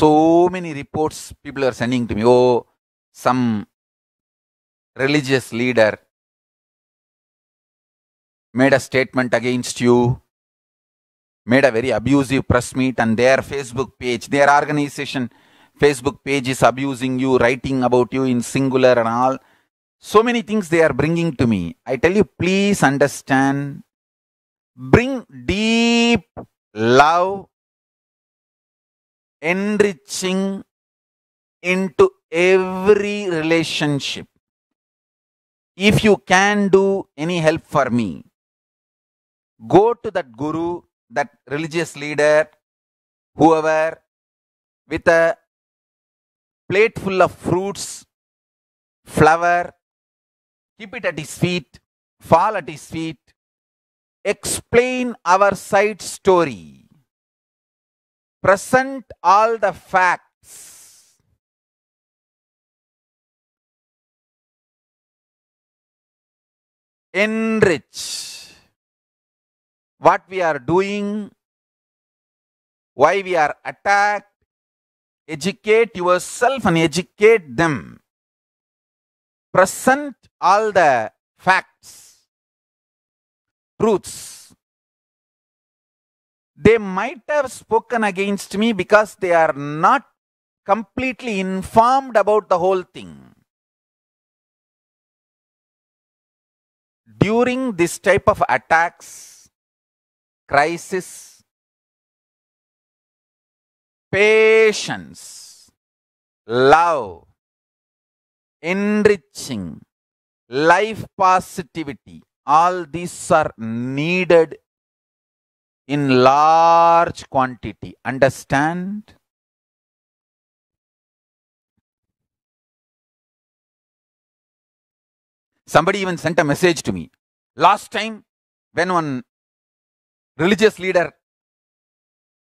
so many reports people are sending to me oh some religious leader made a statement against you made a very abusive press meet and their facebook page their organization facebook page is abusing you writing about you in singular and all so many things they are bringing to me i tell you please understand bring deep love enriching into every relationship. If you can do any help for me, go to that guru, that religious leader, whoever, with a plate full of fruits, flower, keep it at his feet, fall at his feet, explain our side story present all the facts. Enrich what we are doing, why we are attacked. Educate yourself and educate them. Present all the facts, truths. They might have spoken against me because they are not completely informed about the whole thing. During this type of attacks, crisis, patience, love, enriching, life positivity, all these are needed in large quantity. Understand? Somebody even sent a message to me. Last time, when one religious leader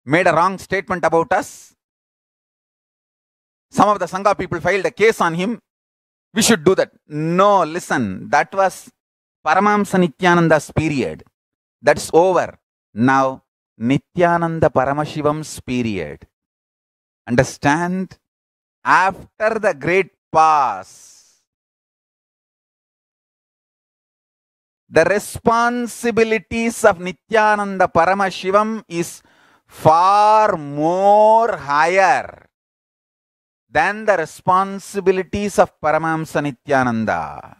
made a wrong statement about us, some of the Sangha people filed a case on him. We should do that. No, listen, that was Paramahamsa Nityananda's period. That's over. Now, Nityananda Paramashivan's period, understand, after the great pass, the responsibilities of Nityananda Paramashivam is far more higher than the responsibilities of Paramahamsa Nityananda.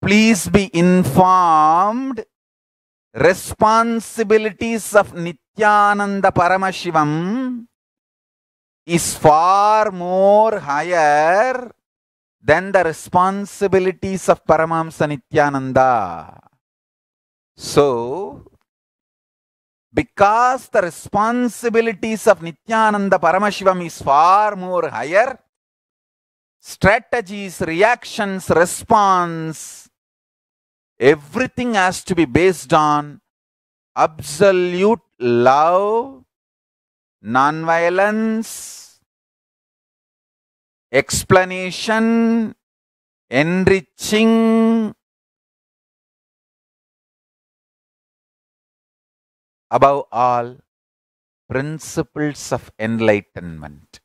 Please be informed responsibilities of Nityananda Paramashivam is far more higher than the responsibilities of Paramahamsa Nityananda. So, because the responsibilities of Nityananda Paramashivam is far more higher, strategies, reactions, response, everything has to be based on absolute love, non-violence, explanation, enriching, above all, principles of enlightenment.